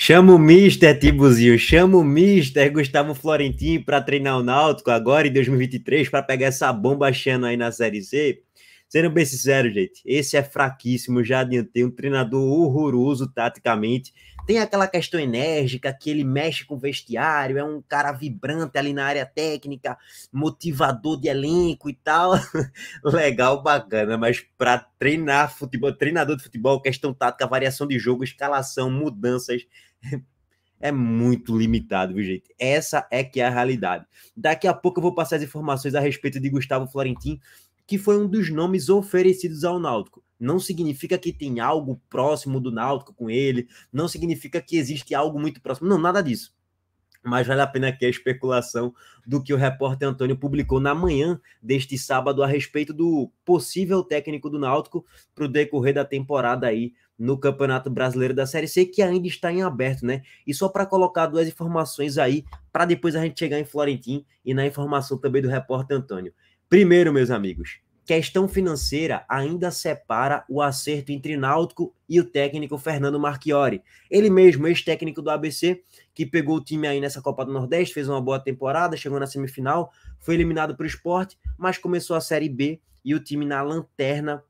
Chama o Mister Tibuzio, chama o Mister Gustavo Florentino para treinar o Náutico agora em 2023 para pegar essa bomba achando aí na Série C. Sendo bem sincero, gente, esse é fraquíssimo, já adiantei, um treinador horroroso taticamente. Tem aquela questão enérgica que ele mexe com o vestiário, é um cara vibrante ali na área técnica, motivador de elenco e tal. Legal, bacana, mas para treinar futebol, treinador de futebol, questão tática, variação de jogo, escalação, mudanças, é muito limitado, viu, gente? Essa é que é a realidade. Daqui a pouco eu vou passar as informações a respeito de Gustavo Florentin, que foi um dos nomes oferecidos ao Náutico. Não significa que tem algo próximo do Náutico com ele, não significa que existe algo muito próximo, não, nada disso mas vale a pena aqui a especulação do que o repórter Antônio publicou na manhã deste sábado a respeito do possível técnico do Náutico para o decorrer da temporada aí no Campeonato Brasileiro da Série C, que ainda está em aberto, né? E só para colocar duas informações aí, para depois a gente chegar em Florentim e na informação também do repórter Antônio. Primeiro, meus amigos, questão financeira ainda separa o acerto entre Náutico e o técnico Fernando Marchiori. Ele mesmo, ex-técnico do ABC, que pegou o time aí nessa Copa do Nordeste, fez uma boa temporada, chegou na semifinal, foi eliminado para o esporte, mas começou a Série B e o time na lanterna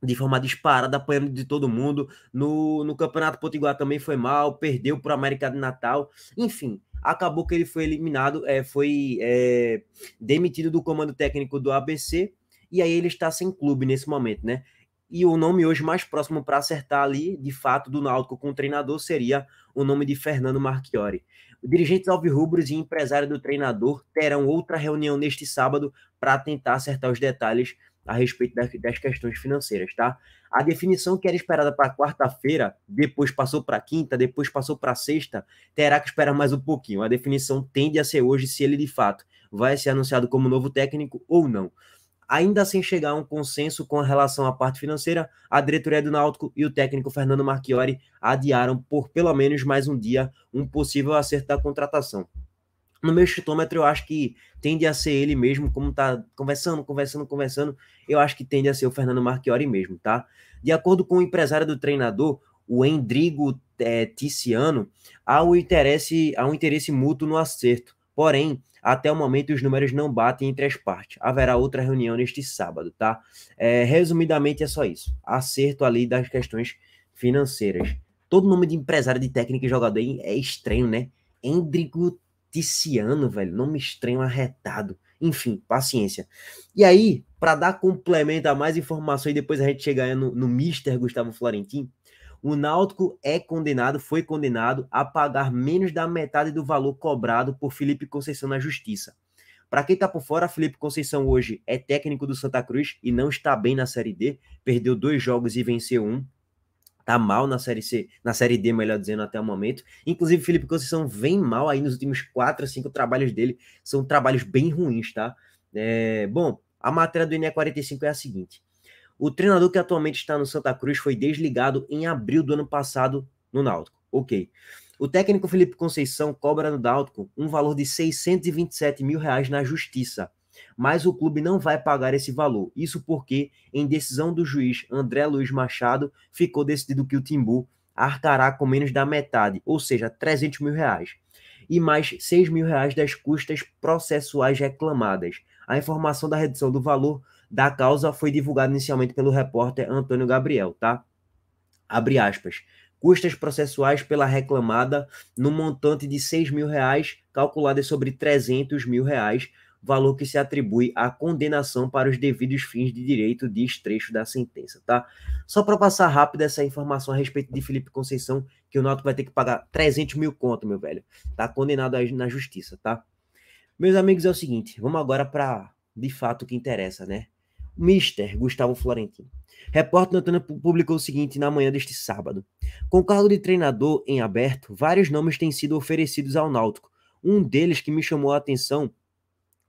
de forma disparada, apanhando de todo mundo. No, no Campeonato Potiguar também foi mal, perdeu para o América de Natal. Enfim, acabou que ele foi eliminado, é, foi é, demitido do comando técnico do ABC e aí ele está sem clube nesse momento, né? E o nome hoje mais próximo para acertar ali, de fato, do Náutico com o treinador seria o nome de Fernando Marchiori. O dirigente Alvirrubros e empresário do treinador terão outra reunião neste sábado para tentar acertar os detalhes a respeito das questões financeiras, tá? A definição que era esperada para quarta-feira, depois passou para quinta, depois passou para sexta, terá que esperar mais um pouquinho. A definição tende a ser hoje se ele de fato vai ser anunciado como novo técnico ou não. Ainda sem assim, chegar a um consenso com relação à parte financeira, a diretoria do Náutico e o técnico Fernando Marchiori adiaram por pelo menos mais um dia um possível acerto da contratação. No meu chutômetro, eu acho que tende a ser ele mesmo, como tá conversando, conversando, conversando, eu acho que tende a ser o Fernando Marchiori mesmo, tá? De acordo com o empresário do treinador, o Endrigo é, eh, Ticiano, há, interesse, há um interesse mútuo no acerto. Porém, até o momento, os números não batem entre as partes. Haverá outra reunião neste sábado, tá? É, resumidamente, é só isso. Acerto ali das questões financeiras. Todo nome de empresário, de técnico e jogador é estranho, né? Endrigo Ticiano, velho. Nome estranho, arretado. Enfim, paciência. E aí, para dar complemento a mais informações, depois a gente chegar no, no Mister Gustavo Florentin, o Náutico é condenado, foi condenado a pagar menos da metade do valor cobrado por Felipe Conceição na justiça. Para quem está por fora, Felipe Conceição hoje é técnico do Santa Cruz e não está bem na Série D, perdeu dois jogos e venceu um. Tá mal na série C, na série D, melhor dizendo, até o momento. Inclusive, Felipe Conceição vem mal aí nos últimos quatro, cinco trabalhos dele. São trabalhos bem ruins, tá? É, bom, a matéria do INE 45 é a seguinte: o treinador que atualmente está no Santa Cruz foi desligado em abril do ano passado no Náutico. Ok. O técnico Felipe Conceição cobra no Náutico um valor de 627 mil reais na justiça, mas o clube não vai pagar esse valor. Isso porque, em decisão do juiz André Luiz Machado, ficou decidido que o Timbu arcará com menos da metade, ou seja, 300 mil reais, e mais 6 mil reais das custas processuais reclamadas. A informação da redução do valor da causa foi divulgado inicialmente pelo repórter Antônio Gabriel, tá? Abre aspas. Custas processuais pela reclamada no montante de 6 mil reais, calculadas sobre 300 mil reais, valor que se atribui à condenação para os devidos fins de direito, diz trecho da sentença, tá? Só para passar rápido essa informação a respeito de Felipe Conceição, que o Náutico vai ter que pagar 300 mil conto, meu velho. Tá condenado aí na justiça, tá? Meus amigos, é o seguinte, vamos agora para, de fato, o que interessa, né? Mister Gustavo Florentino. Repórter Antônio publicou o seguinte na manhã deste sábado. Com o cargo de treinador em aberto, vários nomes têm sido oferecidos ao Náutico. Um deles que me chamou a atenção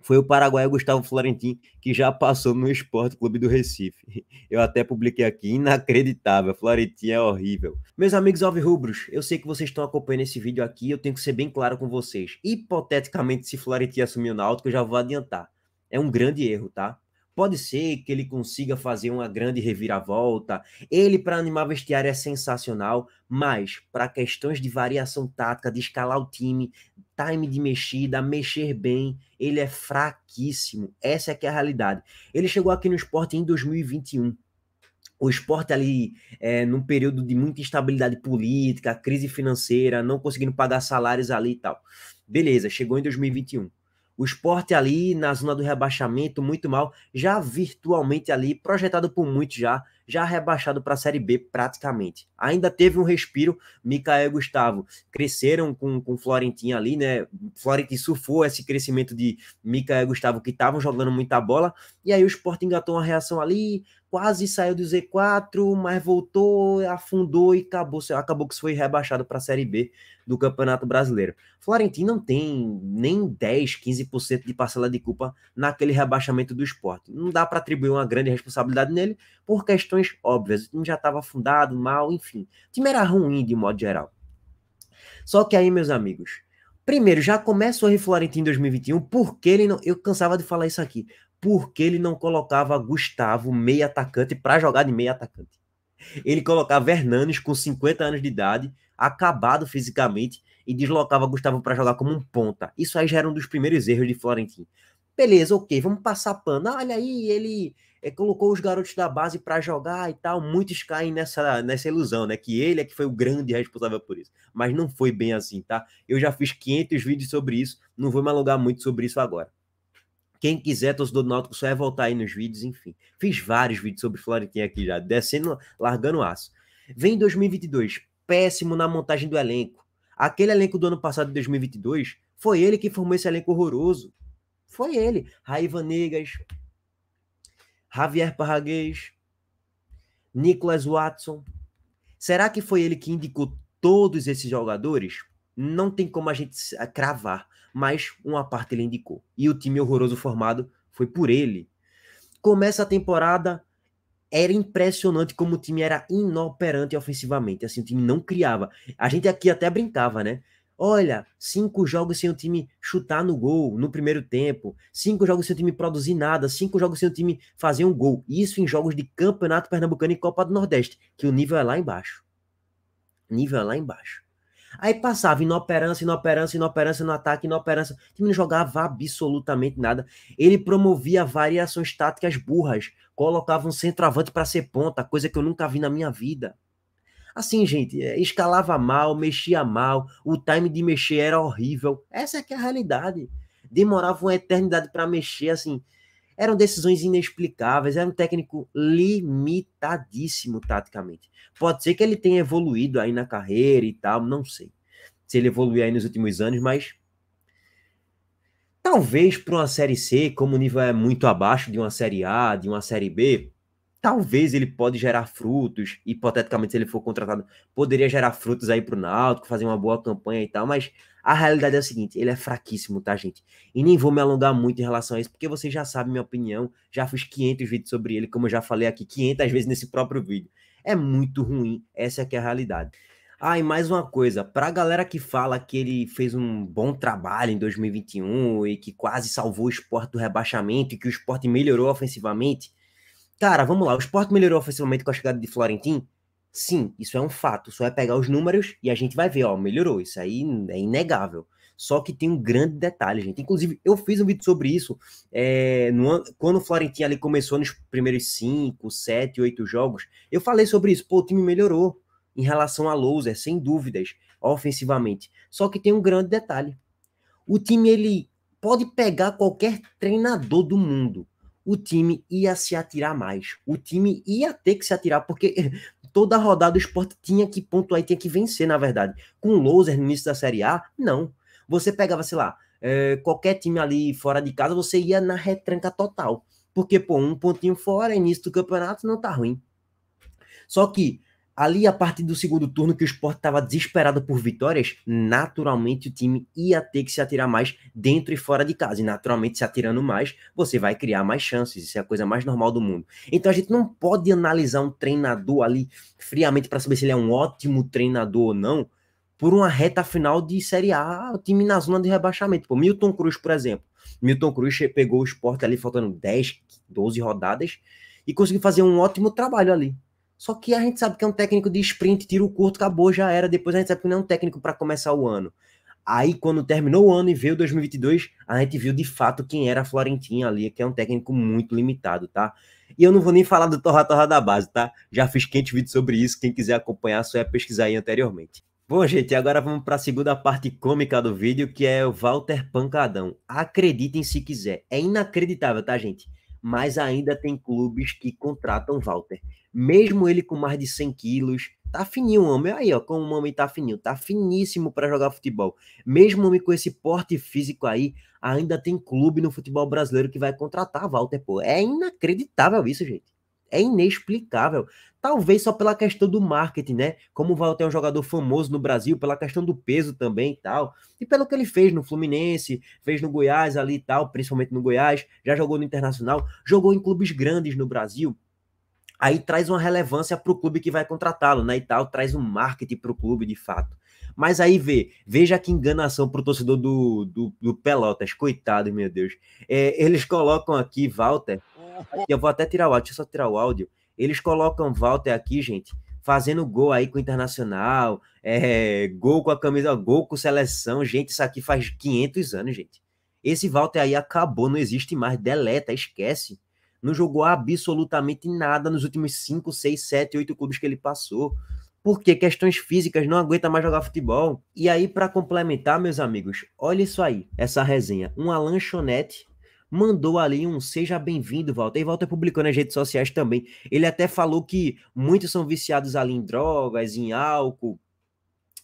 foi o paraguaio Gustavo Florentin, que já passou no Esporte Clube do Recife. Eu até publiquei aqui, inacreditável, Florentin é horrível. Meus amigos Rubros, eu sei que vocês estão acompanhando esse vídeo aqui, eu tenho que ser bem claro com vocês. Hipoteticamente, se Florentin assumir o Náutico, eu já vou adiantar. É um grande erro, tá? Pode ser que ele consiga fazer uma grande reviravolta. Ele, para animar vestiário, é sensacional, mas para questões de variação tática, de escalar o time, time de mexida, mexer bem, ele é fraquíssimo. Essa é que é a realidade. Ele chegou aqui no esporte em 2021. O esporte ali, é, num período de muita instabilidade política, crise financeira, não conseguindo pagar salários ali e tal. Beleza, chegou em 2021. O esporte ali na zona do rebaixamento, muito mal, já virtualmente ali, projetado por muitos já, já rebaixado para a Série B praticamente. Ainda teve um respiro, Micael e Gustavo cresceram com, com Florentinho ali, né? Florentinho surfou esse crescimento de Micael e Gustavo que estavam jogando muita bola, e aí o Sport engatou uma reação ali, quase saiu do Z4, mas voltou, afundou e acabou, acabou que foi rebaixado para a Série B do Campeonato Brasileiro. Florentino não tem nem 10, 15% de parcela de culpa naquele rebaixamento do esporte. Não dá para atribuir uma grande responsabilidade nele por questões óbvias. O time já estava afundado, mal, enfim. O time era ruim de modo geral. Só que aí, meus amigos, Primeiro, já começa o Florentino em 2021, porque ele não. Eu cansava de falar isso aqui por que ele não colocava Gustavo, meia atacante, para jogar de meia atacante? Ele colocava Hernanes com 50 anos de idade, acabado fisicamente, e deslocava Gustavo para jogar como um ponta. Isso aí já era um dos primeiros erros de Florentino. Beleza, ok, vamos passar pano. Ah, olha aí, ele é, colocou os garotos da base para jogar e tal. Muitos caem nessa, nessa ilusão, né? Que ele é que foi o grande responsável por isso. Mas não foi bem assim, tá? Eu já fiz 500 vídeos sobre isso, não vou me muito sobre isso agora. Quem quiser, torcedor do Náutico, só é voltar aí nos vídeos, enfim. Fiz vários vídeos sobre Florentino aqui já, descendo, largando aço. Vem 2022, péssimo na montagem do elenco. Aquele elenco do ano passado, 2022, foi ele que formou esse elenco horroroso. Foi ele. Raiva Negas, Javier Parraguês, Nicholas Watson. Será que foi ele que indicou todos esses jogadores? Não tem como a gente cravar mas uma parte ele indicou. E o time horroroso formado foi por ele. Começa a temporada, era impressionante como o time era inoperante ofensivamente. Assim, o time não criava. A gente aqui até brincava, né? Olha, cinco jogos sem o time chutar no gol no primeiro tempo, cinco jogos sem o time produzir nada, cinco jogos sem o time fazer um gol. Isso em jogos de Campeonato Pernambucano e Copa do Nordeste, que o nível é lá embaixo. O nível é lá embaixo. Aí passava inoperância, inoperância, inoperância no ataque, inoperância. O time não jogava absolutamente nada. Ele promovia variações táticas burras. Colocava um centroavante para ser ponta, coisa que eu nunca vi na minha vida. Assim, gente, é, escalava mal, mexia mal, o time de mexer era horrível. Essa é que é a realidade. Demorava uma eternidade para mexer, assim. Eram decisões inexplicáveis, era um técnico limitadíssimo taticamente. Pode ser que ele tenha evoluído aí na carreira e tal, não sei. Se ele evoluiu aí nos últimos anos, mas talvez para uma série C, como o nível é muito abaixo de uma série A, de uma série B, Talvez ele pode gerar frutos, hipoteticamente, se ele for contratado, poderia gerar frutos aí para o Náutico, fazer uma boa campanha e tal, mas a realidade é a seguinte, ele é fraquíssimo, tá, gente? E nem vou me alongar muito em relação a isso, porque vocês já sabem minha opinião, já fiz 500 vídeos sobre ele, como eu já falei aqui 500 vezes nesse próprio vídeo. É muito ruim, essa é que é a realidade. Ah, e mais uma coisa, pra galera que fala que ele fez um bom trabalho em 2021 e que quase salvou o esporte do rebaixamento e que o esporte melhorou ofensivamente, Cara, vamos lá. O esporte melhorou ofensivamente com a chegada de Florentin? Sim, isso é um fato. Só é pegar os números e a gente vai ver, ó, melhorou. Isso aí é inegável. Só que tem um grande detalhe, gente. Inclusive, eu fiz um vídeo sobre isso é, no, quando o Florentino ali começou nos primeiros 5, 7, 8 jogos. Eu falei sobre isso. Pô, o time melhorou em relação a Loser, sem dúvidas, ofensivamente. Só que tem um grande detalhe. O time, ele pode pegar qualquer treinador do mundo o time ia se atirar mais. O time ia ter que se atirar, porque toda rodada o esporte tinha que pontuar e tinha que vencer, na verdade. Com o Loser no início da Série A, não. Você pegava, sei lá, é, qualquer time ali fora de casa, você ia na retranca total. Porque, pô, um pontinho fora, início do campeonato, não tá ruim. Só que Ali, a partir do segundo turno, que o esporte estava desesperado por vitórias, naturalmente o time ia ter que se atirar mais dentro e fora de casa. E naturalmente, se atirando mais, você vai criar mais chances. Isso é a coisa mais normal do mundo. Então a gente não pode analisar um treinador ali friamente para saber se ele é um ótimo treinador ou não por uma reta final de Série A, o time na zona de rebaixamento. Pô, Milton Cruz, por exemplo. Milton Cruz pegou o esporte ali faltando 10, 12 rodadas e conseguiu fazer um ótimo trabalho ali só que a gente sabe que é um técnico de sprint, tiro curto, acabou, já era. Depois a gente sabe que não é um técnico para começar o ano. Aí, quando terminou o ano e veio 2022, a gente viu de fato quem era a Florentinha ali, que é um técnico muito limitado, tá? E eu não vou nem falar do Torra Torra da base, tá? Já fiz quente vídeo sobre isso, quem quiser acompanhar, só é pesquisar aí anteriormente. Bom, gente, agora vamos para a segunda parte cômica do vídeo, que é o Walter Pancadão. Acreditem se quiser. É inacreditável, tá, gente? mas ainda tem clubes que contratam Walter. Mesmo ele com mais de 100 quilos, tá fininho o homem. Aí, ó, como o homem tá fininho, tá finíssimo para jogar futebol. Mesmo homem com esse porte físico aí, ainda tem clube no futebol brasileiro que vai contratar Walter, pô. É inacreditável isso, gente é inexplicável. Talvez só pela questão do marketing, né? Como o Walter é um jogador famoso no Brasil, pela questão do peso também e tal. E pelo que ele fez no Fluminense, fez no Goiás ali e tal, principalmente no Goiás, já jogou no Internacional, jogou em clubes grandes no Brasil. Aí traz uma relevância para o clube que vai contratá-lo, né? E tal, traz um marketing para o clube de fato. Mas aí vê, veja que enganação pro torcedor do, do, do Pelotas, coitado, meu Deus. É, eles colocam aqui, Walter, eu vou até tirar o áudio, deixa eu só tirar o áudio. Eles colocam Walter aqui, gente, fazendo gol aí com o Internacional, é, gol com a camisa, gol com seleção. Gente, isso aqui faz 500 anos, gente. Esse Walter aí acabou, não existe mais, deleta, esquece. Não jogou absolutamente nada nos últimos 5, 6, 7, 8 clubes que ele passou. Porque questões físicas não aguenta mais jogar futebol. E aí, para complementar, meus amigos, olha isso aí, essa resenha. Uma lanchonete mandou ali um seja bem-vindo, Walter. E Walter publicou nas redes sociais também. Ele até falou que muitos são viciados ali em drogas, em álcool,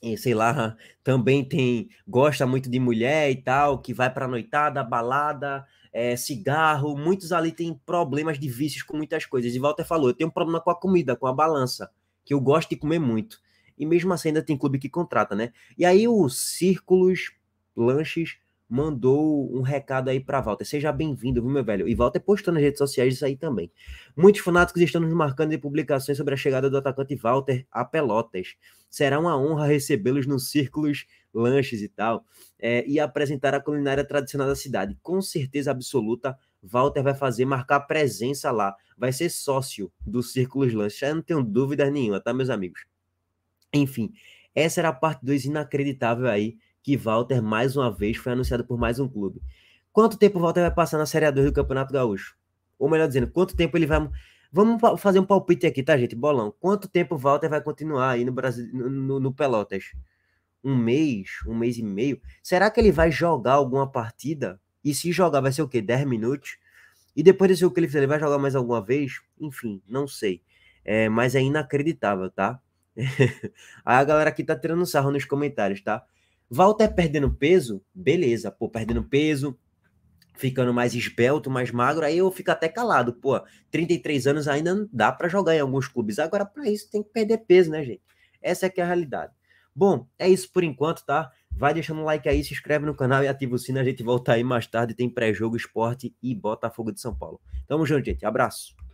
e, sei lá, também tem gosta muito de mulher e tal, que vai para noitada, balada, é, cigarro. Muitos ali têm problemas de vícios com muitas coisas. E Walter falou: eu tenho um problema com a comida, com a balança, que eu gosto de comer muito. E mesmo assim ainda tem clube que contrata, né? E aí o Círculos Lanches mandou um recado aí para Walter. Seja bem-vindo, viu, meu velho? E Walter postou nas redes sociais isso aí também. Muitos fanáticos estão nos marcando de publicações sobre a chegada do atacante Walter a Pelotas. Será uma honra recebê-los nos círculos, lanches e tal, é, e apresentar a culinária tradicional da cidade. Com certeza absoluta, Walter vai fazer marcar presença lá. Vai ser sócio do Círculos Lanches. Eu não tenho dúvidas nenhuma, tá, meus amigos? Enfim, essa era a parte 2 inacreditável aí que Walter, mais uma vez, foi anunciado por mais um clube. Quanto tempo o Walter vai passar na Série A2 do Campeonato Gaúcho? Ou melhor dizendo, quanto tempo ele vai. Vamos fazer um palpite aqui, tá, gente? Bolão. Quanto tempo o Walter vai continuar aí no Brasil, no, no Pelotas? Um mês, um mês e meio? Será que ele vai jogar alguma partida? E se jogar, vai ser o quê? 10 minutos? E depois desse o que ele fizer, ele vai jogar mais alguma vez? Enfim, não sei. É, mas é inacreditável, tá? aí a galera aqui tá tirando sarro nos comentários, tá? Walter é perdendo peso, beleza, pô, perdendo peso, ficando mais esbelto, mais magro, aí eu fico até calado, pô, 33 anos ainda não dá para jogar em alguns clubes. Agora, para isso, tem que perder peso, né, gente? Essa é que é a realidade. Bom, é isso por enquanto, tá? Vai deixando um like aí, se inscreve no canal e ativa o sino. A gente volta aí mais tarde. Tem pré-jogo, esporte e Botafogo de São Paulo. Tamo junto, gente. Abraço.